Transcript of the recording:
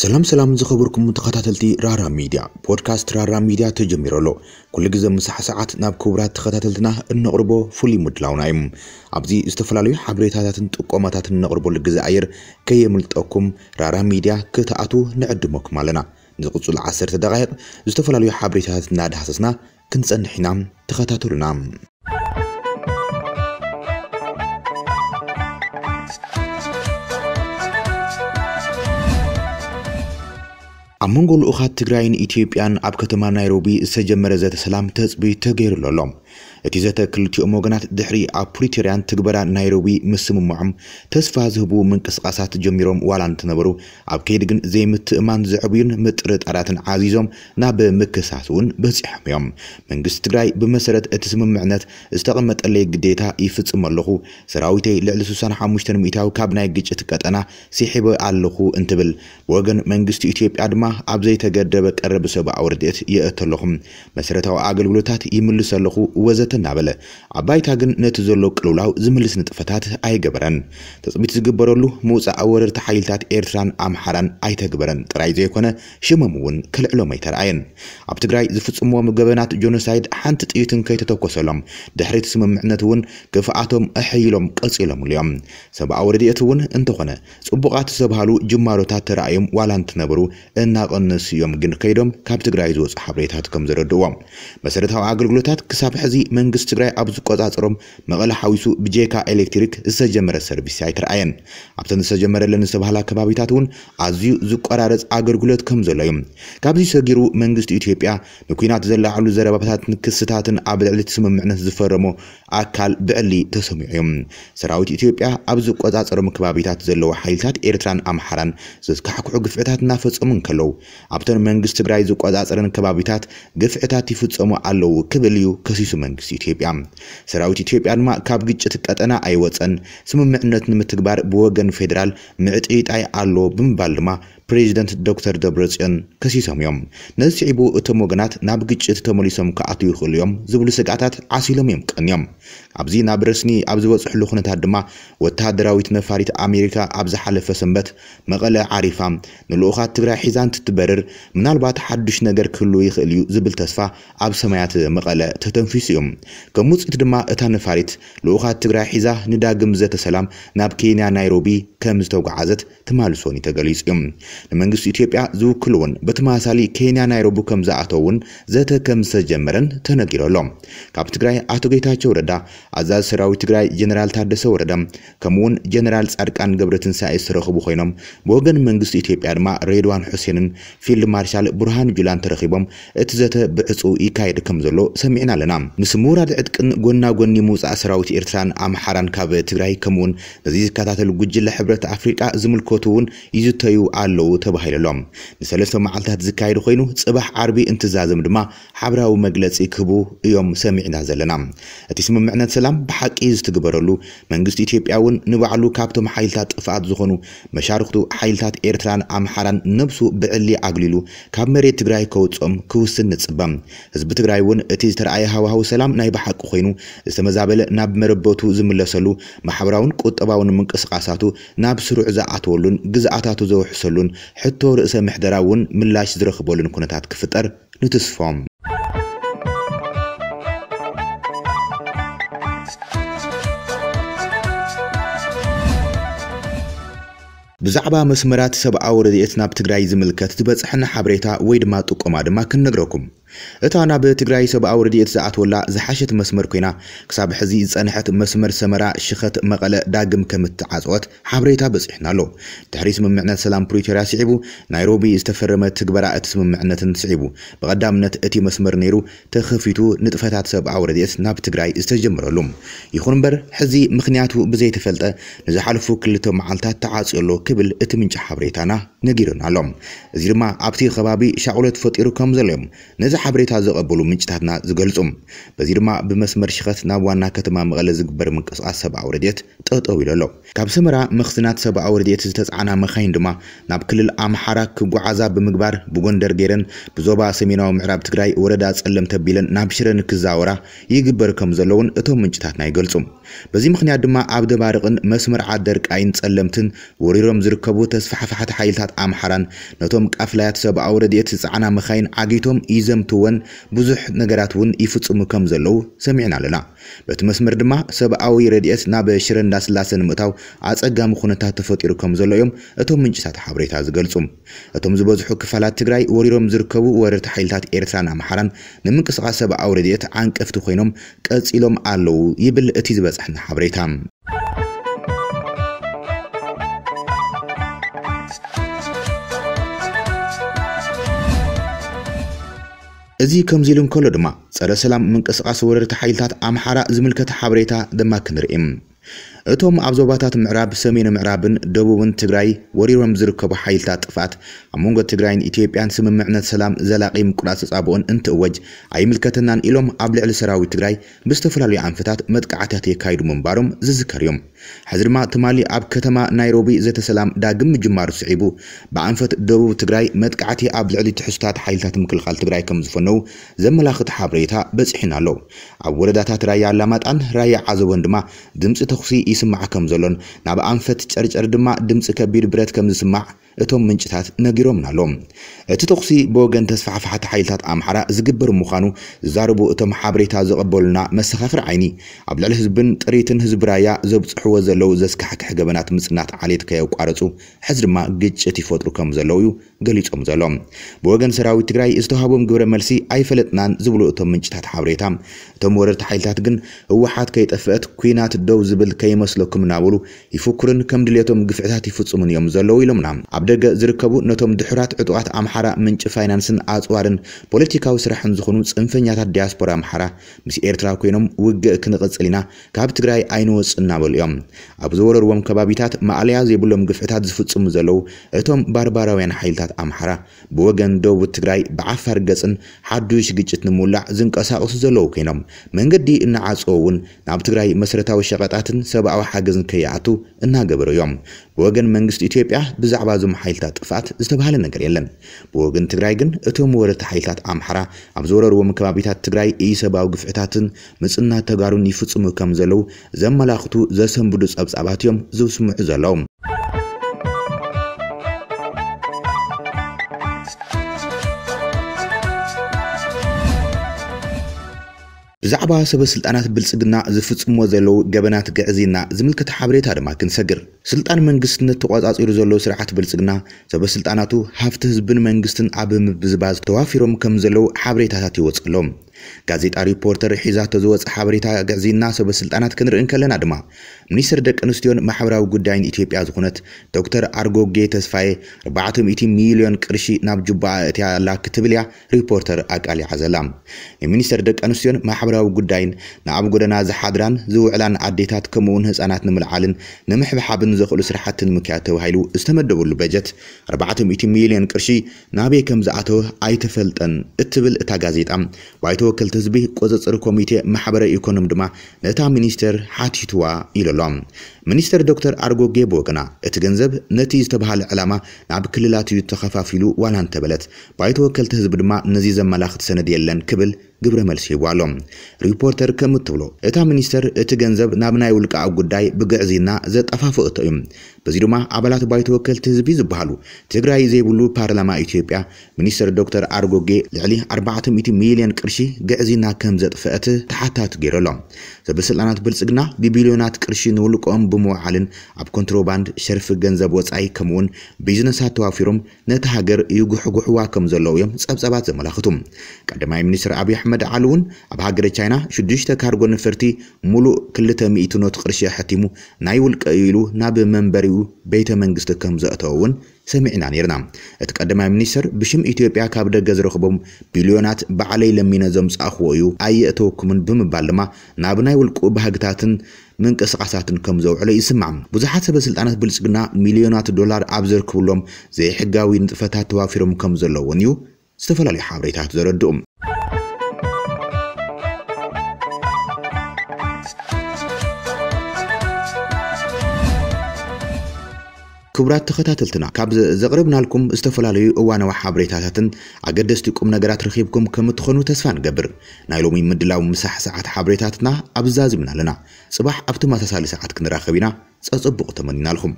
ሰላም ሰላም ዝኸበርኩም ተኸታተልቲ ራራ ሚድያ ፖድካስት ራራ ሚድያ ተጀሚሩ ኣሎ ኩሉ ግዜ ምሳሕ ሰዓት ናብ ክቡራት ተኸታተልትና እነቕርቦ ፍሉይ ምድላውና እዩ ኣብዚ ዝተፈላለዩ ሓበሬታታትን ጥቆማታትን እነቕርበሉ ግዜ ኣየር ከየምልጠኩም ራራ ሚድያ ክተኣቱ ንዕድመኩም ኣለና ንዝቕፅሉ 1 10 ደቃይቕ ዝተፈላለዩ ሓበሬታታት እናዳሃሰስና ክንፀንሕ ኢና ተኸታተሉና ኣብ መንጎ ልኡኻት ትግራይን ኢትዮጵያን ኣብ ከተማ ናይሮቢ ዝተጀመረ ዘተ ሰላም ተፅቢ ተገይሩሉ ኣሎም እቲ ዘተ ዘተክልቲኦም ወገናት ድሕሪ ኣብ ፕሪቶርያን ትግበራ ናይሮቢ ምስምምዖም ተስፋ ዝህቡ ምንቅስቃሳት ጀሚሮም ዋላ እንትነበሩ ኣብ ከይዲ ግን ዘይምትእማን ዘዕብዩን ምጥርጣራትን ዓዚዞም ናብ ምክሳስ እውን በፂሖም እዮም መንግስቲ ትግራይ ብመሰረት እቲ ስምምዕነት ዝተቐመጠለይ ግዴታ ይፍፅም ኣለኹ ሰራዊተይ ልዕሊ 65 ሚእታዊ ካብ ናይ ግጭት ቀጠና ሲሒበ ኣለኹ እንትብል ወገን መንግስቲ ኢትዮጵያ ድማ ኣብ ዘይተገደበ ቀረብ ሰብኣዊ ረድኤት የእተለኹም መሰረታዊ ኣገልግሎታት ይምልስ ኣለኹ ወዘተ እናበለ ኣባይታ ግን ነቲ ዘሎ ቅልውላው ዝምልስ ንጥፈታት ኣይገበረን ተፅቢት ዝግበረሉ ምውፃእ ወረርቲ ሓይልታት ኤርትራን ኣምሓራን ኣይተግበረን ጥራይ ዘይኮነ ሽሞም እውን ክልዕሎም ኣይተረኣየን ኣብ ትግራይ ዝፍፅምዎም ገበናት ጆኖሳይድ ሓንቲ ጥይትን ከይተተኮሰሎም ድሕሪት ስምምዕነት እውን ክፍኣቶም ኣሕይሎም ቀፂሎምሉ እዮም ሰብኣዊ ረድኤት እውን እንተኾነ ፅቡቓት ዝተባሃሉ ጅማሮታት ተረኣዮም ዋላ እንትነበሩ እናቐነሱ እዮም ግን ከይዶም ካብ ትግራይ ዝወፁ ሓበሬታት ከም ዘረድእዎም መሰረታዊ ኣገልግሎታት ክሳብ ሕዚ መንግስት ትግራይ ኣብ ዝቆፃፀሮም መቐለ ሓዊሱ ብጄካ ኤሌክትሪክ ዝተጀመረ ሰርቪስ ኣይትረኣየን ኣብተን ዝተጀመረለን ዝተባህላ ከባቢታት እውን ኣዝዩ ዝቆራረፅ ኣገልግሎት ከም ዘሎ እዩ ካብዚ ሰጊሩ መንግስቲ ኢትዮጵያ ንኩናት ዘላዕሉ ዘረባታትን ክስታትን ኣብ ልዕሊ ስምምዕነት ዝፈረሞ ኣካል ብዕሊ ተሰሚዑ እዩ ሰራዊት ኢትዮጵያ ኣብ ዝቆፃፀሮም ከባቢታት ዘለዎ ሓይልታት ኤርትራን ኣምሓራን ዘስካሕኩሑ ግፍዕታት እናፈፀሙን ከለዉ ኣብተን መንግስቲ ትግራይ ዝቆፃፀረን ከባቢታት ግፍዕታት ይፍፀሙ ኣለዉ ክብል እዩ ከሲሱ መንግስት ኢትዮጵያ ሰራዊት ኢትዮጵያ ድማ ካብ ግጭት ቀጠና ኣይወፀን ስምምዕነት ንምትግባር ብወገን ፌደራል ምዕጥይጣይ ኣሎ ብምባል ድማ ፕሬዚደንት ዶክተር ደብረፅዮን ከሲሶም እዮም ነዝስዒቡ እቶም ወገናት ናብ ግጭት ተመሊሶም ክኣትዉ ይኽእሉ እዮም ዝብሉ ስጋኣታት ዓሲሎም እዮም ቀንዮም ኣብዚ ናብ ረስኒ ኣብ ዝበፅሕሉ ኩነታት ድማ ወተሃደራዊት ነፋሪት ኣሜሪካ ኣብ ዝሓለፈ ሰንበት መቐለ ዓሪፋ ንልኡኻት ትግራይ ሒዛን ትትበርር ምናልባት ሓዱሽ ነገር ክህሉ ይኽእል እዩ ዝብል ተስፋ ኣብ ሰማያት መቐለ ተተንፊሱ እዮም ከም ውፅኢት ድማ እታ ነፋሪት ልኡኻት ትግራይ ሒዛ ንዳግም ዘተሰላም ናብ ኬንያ ናይሮቢ ከም ዝተጓዓዘት ተማልሶኒ ተገሊጹ እዩ ንመንግስቲ ኢትዮጵያ ዝውክልዎን በተማሳሊ ኬንያ ናይሮቢ ከም ዝኣተውን ዘተ ከም ዝተጀመረን ተነጊሩ ኣሎ ካብ ትግራይ ኣቶ ጌታቸው ረዳ ኣዛዝ ሰራዊት ትግራይ ጀነራል ታደሰ ወረዳ ከምኡውን ጀነራል ጻድቃን ገብረትንሳኤ ዝተረኽቡ ኮይኖም ብወገን መንግስቲ ኢትዮጵያ ድማ ሬድዋን ሑሴንን ፊልድ ማርሻል ብርሃን ጁላን ተረኺቦም እቲ ዘተ ብዕፁ ይካየድ ከም ዘሎ ሰሚዕና ኣለና ምስ ምውራድ ዕጥቅን ጎና ጎኒ ምውፃእ ሰራዊት ኤርትራን ኣምሓራን ካብ ትግራይ ከምኡውን ነዚ ዝከታተሉ ጉጅለ ሕብረት ኣፍሪቃ ዝምልከቱ እውን ይዝተዩ ኣለዉ ክርከቡ ተባሂሉሎም ንሰለስተ መዓልትታት ዝካየድ ኮይኑ ፅባሕ ዓርቢ እንትዛዘም ድማ ሓበራዊ መግለፂ ክህቡ እዮም ሰሚዕና ዘለና እቲ ስምምዕነት ሰላም ብሓቂ ዝትግበረሉ መንግስቲ ኢትዮጵያ እውን ንባዕሉ ካብቶም ሓይልታት ጥፍኣት ዝኾኑ መሻርክቱ ሓይልታት ኤርትራን ኣምሓራን ነብሱ ብዕሊ ኣግሊሉ ካብ መሬት ትግራይ ከውፅኦም ክውስን ንፅበ ህዝቢ ትግራይ እውን እቲ ዝተረኣየ ሃዋህው ሰላም ናይ ብሓቂ ኮይኑ ዝተመዛበለ ናብ መረበቱ ዝምለሰሉ ማሕበራውን ቁጠባውን ምንቅስቃሳቱ ናብ ስሩዕ ዝኣተወሉን ግዝኣታቱ ዘውሕሰሉን ሕቶ ርእሰ ምሕደራ እውን ምላሽ ዝረኽበሉን ኩነታት ክፍጠር ንትስፎም ብዛዕባ መስመራት ሰብኣዊ ረድኤት ናብ ትግራይ ዝምልከት ዝበፅሐና ሓበሬታ ወይ ድማ ጥቆማ ድማ ክንነግረኩም اتانا ناب تجري سب أوردي اتساعت ولا زحشت مسمر كنا كسب حزيز أنحت مسمر سمراء شخت مقلة داجم كم التعازوات حبريتها بس إحنا لو تحريس من معنى سلام بريتوريا سعبو نيروبي استفرمت تجبراء تسمى معنى سعبو بقدام نت اتي مسمر نيرو تخفتو نتفتات سب أوردي ناب تجري استجمر لهم يخون بر حزي مخنياتو بزيت فلتة نزحلفو كلتو معلتات تعاز يلو كبل اتمنج حبريتنا نجيرنا لهم زير ما عبتي خبابي شعولت فطيرو كم زلهم نزح ሓበሬታ ዘቐበሉ ምንጭታትና ዝገልጹ በዚ ድማ ብመስመር ሽኸት ናብ ዋና ከተማ መቐለ ዝግበር ምንቅስቓስ ሰብኣዊ ረድኤት ጠጠው ኢሉ ኣሎ ካብ ሰመራ መኽዝናት ሰብኣዊ ረድኤት ዝተፃዓና መኻይን ድማ ናብ ክልል ኣምሓራ ክጓዓዛ ብምግባር ብጎንደር ገይረን ብዞባ ሰሜናዊ ምዕራብ ትግራይ ወረዳ ጸለም ተቢለን ናብ ሽረ ንክዛወራ ይግበር ከም ዘለውን እቶም ምንጭታትና ይገልጹ በዚ ምክንያት ድማ ኣብ ደባርቕን መስመር ዓደርቃይን ጸለምትን ወሪሮም ዝርከቡ ተስፋሕፋሕቲ ሓይልታት ኣምሓራን ነቶም ቃፍላያት ሰብኣዊ ረድኤት ዝፀዓና መኻይን ዓጊቶም ይዘምቱ እንትእውን ብዙሕ ነገራት እውን ይፍፅሙ ከም ዘለው ሰሚዕና ኣለና በቲ መስመር ድማ ሰብኣዊ ረድኤት ናብ ሽረ እንዳስላሰ ንምእታው ኣፀጋሚ ኩነታት ተፈጢሩ ከም ዘሎ እዮም እቶም ምንጭታት ሓበሬታ ዝገልፁ እቶም ዝበዝሑ ክፋላት ትግራይ ወሪሮም ዝርከቡ ወረርቲ ሓይልታት ኤርትራን ኣምሓራን ንምንቅስቃስ ሰብኣዊ ረድኤት ዓንቀፍቲ ኮይኖም ቀፂሎም ኣለው ይብል እቲ ዝበፅሐና ሓበሬታ أزي كم زيلون كله دما سر سلام من كسقاس ورر تحيلات أمحارا زملكة حابريتا دما كنر إم እቶም ኣብ ዞባታት ምዕራብ ሰሜን ምዕራብን ደቡብን ትግራይ ወሪሮም ዝርከቡ ሓይልታት ጥፋት ኣብ መንጎ ትግራይን ኢትዮጵያን ስምምዕነት ሰላም ዘላቂ ምቁላፅ ተፃብኦን እንትእወጅ ኣይምልከትናን ኢሎም ኣብ ልዕሊ ሰራዊት ትግራይ ብዝተፈላለዩ ኣንፈታት መጥቃዕትያት የካይዱ ምንባሮም ዝዝከር እዮም ሕዚ ድማ ትማሊ ኣብ ከተማ ናይሮቢ ዘተሰላም ዳግም ምጅማሩ ስዒቡ ብኣንፈት ደቡብ ትግራይ መጥቃዕቲ ኣብ ልዕሊ ትሕዝታት ሓይልታት ምክልኻል ትግራይ ከም ዝፈነው ዘመላኽት ሓበሬታ በፂሕና ኣሎ ኣብ ወረዳታት ራያ ኣላማጣን ራያ ዓዘቦን ድማ ድምፂ ተኹሲ يسمع كم زلون نبى أنفت شرش أردما دمس كبير برد كم زسمع እቶም ምንጭታት ነጊሮም ኣሎ እቲ ተኹሲ ብወገን ተስፋሕፋሕቲ ሓይልታት ኣምሓራ ዝግበር ምዃኑ ዝዛረቡ እቶም ሓበሬታ ዘቐበሉና መሰኻኽር ዓይኒ ኣብ ልዕሊ ህዝብን ጥሪትን ህዝብ ራያ ዘብፅሕዎ ዘለው ዘስካሕክሕ ገበናት ምፅናት ዓሌት ከየቋረፁ ሕዚ ድማ ግጭት ይፈጥሩ ከም ዘለው እዩ ገሊፆም ዘሎም ብወገን ሰራዊት ትግራይ ዝተዋሃቦም ግብረ መልሲ ኣይፈለጥናን ዝብሉ እቶም ምንጭታት ሓበሬታ እቶም ወረርቲ ሓይልታት ግን ህወሓት ከይጠፍአት ኩናት ደው ዝብል ከይመስለኩም እናበሉ ይፍኩርን ከም ድልቶም ግፍዕታት ይፍፅሙን እዮም ዘለው ኢሎምና ደገ ዝርከቡ ነቶም ድሑራት ዕጡቃት ኣምሓራ ምንጭ ፋይናንስን ኣፅዋርን ፖለቲካዊ ስራሕን ዝኾኑ ፅንፈኛታት ዲያስፖራ ኣምሓራ ምስ ኤርትራ ኮይኖም ውግእ ክንቕፅል ኢና ካብ ትግራይ ኣይንወፅ እናበሉ እዮም ኣብ ዝወረርዎም ከባቢታት ማዕለያ ዘይብሎም ግፍዕታት ዝፍፅሙ ዘለው እቶም ባርባራውያን ሓይልታት ኣምሓራ ብወገን ደቡብ ትግራይ ብዓፋር ገፅን ሓዱሽ ግጭት ንምውላዕ ዝንቀሳቀሱ ዘለው ኮይኖም መንገዲ እናዓፅዎ እውን ናብ ትግራይ መሰረታዊ ሸቐጣትን ሰብኣዊ ሓገዝን ከይኣቱ እናገበሩ እዮም ብወገን መንግስቲ ኢትዮጵያ ብዛዕባ እዞም ሓይልታት ጥፋት ዝተባሃለ ነገር የለን ብወገን ትግራይ ግን እቶም ወረርቲ ሓይልታት ኣምሓራ ኣብ ዝወረርዎም ከባቢታት ትግራይ ኢሰብኣዊ ግፍዕታትን ምፅናት ተጋሩን ይፍፅሙ ከም ዘለው ዘመላኽቱ ዘሰንብዱ ጸብጻባት እዮም ዝስምዑ ዘለዎም ብዛዕባ ሰበ ስልጣናት ብልፅግና ዝፍፅምዎ ዘለው ገበናት ግዕዝና ዝምልከት ሓበሬታ ድማ ክንሰግር ስልጣን መንግስትነት ተቋፃፂሩ ዘሎ ስርዓት ብልፅግና ሰበ ስልጣናቱ ሃፍቲ ህዝብን መንግስትን ኣብ ምብዝባዝ ተዋፊሮም ከም ዘለው ሓበሬታታት ይወፅሎም ጋዜጣ ሪፖርተር ሒዛቶ ዝወፅእ ሓበሬታ ገዚና ሰበስልጣናት ክንርኢ ከለና ድማ ሚኒስትር ደቂ ኣንስትዮን ማሕበራዊ ጉዳይን ኢትዮጵያ ዝኾነት ዶክተር ኣርጎጌ ተስፋየ 400 ሚልዮን ቅርሺ ናብ ጁባ እትያ ኣላ ክትብል እያ ሪፖርተር ኣቃሊዓ ዘላ የሚኒስተር ደቂ ኣንስትዮን ማሕበራዊ ጉዳይን ንኣብ ጎደና ዝሓድራን ዝውዕላን ኣዴታት ከምኡውን ህፃናት ንምልዓልን ንምሕብሓብን ዘኽእሉ ስራሕቲ ንምክያድ ተባሂሉ ዝተመደበሉ በጀት 400 ሚልዮን ቅርሺ ናበይ ከም ዝኣተወ ኣይተፈልጠን እትብል እታ ጋዜጣ ባይቶ ወከልቲ ህዝቢ ቆፅፅሪ ኮሚቴ ማሕበረ ኢኮኖም ድማ ነታ ሚኒስተር ሓቲትዋ ኢሉ ሚኒስተር ዶክተር ኣርጎ ጌቦ ግና እቲ ገንዘብ ነቲ ዝተባሃለ ዕላማ ናብ ክልላት እዩ ተኸፋፊሉ ዋላ እንተበለት ባይተ ወከልቲ ህዝቢ ድማ ነዚ ዘመላኽቲ ሰነድ የለን ክብል ግብረ መልስ ሂቧሎ ሪፖርተር ከምትብሎ እታ ሚኒስተር እቲ ገንዘብ ናብ ናይ ውልቃዊ ጉዳይ ብግዕዚና ዘጠፋፍእቶ እዩ በዚ ድማ ኣባላት ባይ ተወከልቲ ህዝቢ ዝበሃሉ ትግራይ ዘይብሉ ፓርላማ ኢትዮጵያ ሚኒስተር ዶክተር ኣርጎጌ ልዕሊ 400 ሚልዮን ቅርሺ ግዕዚና ከም ዘጥፍአት ተሓታት ገይረሎም ሰበስልጣናት ብልፅግና ብቢልዮናት ቅርሺ ንውልቆም ብምውዓልን ኣብ ኮንትሮባንድ ሸርፊ ገንዘብ ወፃኢ ከምኡውን ቢዝነሳት ተዋፊሮም ነቲ ሃገር ይጉሕጉሕዋ ከም ዘለዉ እዮም ፀብፀባት ዘመላኽቱ ቀዳማይ ሚኒስትር ኣብይ ኣሕመድ ዓሊ እውን ኣብ ሃገረ ቻይና 6 ካርጎ ንፍርቲ ሙሉእ ክልተ 2 ኖት ቅርሺ ሓቲሙ ናይ ውልቀ ኢሉ ናብ መንበሪኡ ቤተ መንግስቲ ከም ዘእተወ እውን ሰሚዕና ነርና እቲ ቀዳማይ ሚኒስትር ብሽም ኢትዮጵያ ካብ ደገ ዝረኽቦም ቢልዮናት ባዕለይ ለሚነ ዘምፃእኽዎ እዩ ኣየእተወኩምን ብምባል ድማ ናብ ናይ ውልቁ ባህግታትን ምንቅስቃሳትን ከም ዘውዕሎ ይስማዕ ብዙሓት ሰበስልጣናት ብልፅግና ሚልዮናት ዶላር ኣብ ዝርክብሎም ዘይሕጋዊ ንጥፈታት ተዋፊሮም ከም ዘለዎን እዩ ዝተፈላለዩ ሓበሬታት ዘረድኡ ክቡራት ተኸታተልትና ካብ ዘቕርብናልኩም ዝተፈላለዩ እዋናዊ ሓበሬታታትን ኣገደስቲ ቁም ነገራት ረኺብኩም ከም እትኾኑ ተስፋ ንገብር ናይ ሎሚ ምድላው ምሳሕ ሰዓት ሓበሬታትና ኣብዛዚምና ኣለና ፅባሕ ኣብቲ መሳሳሊ ሰዓት ክንራኸብ ኢና ፀፅብቑ ተመኒናልኹም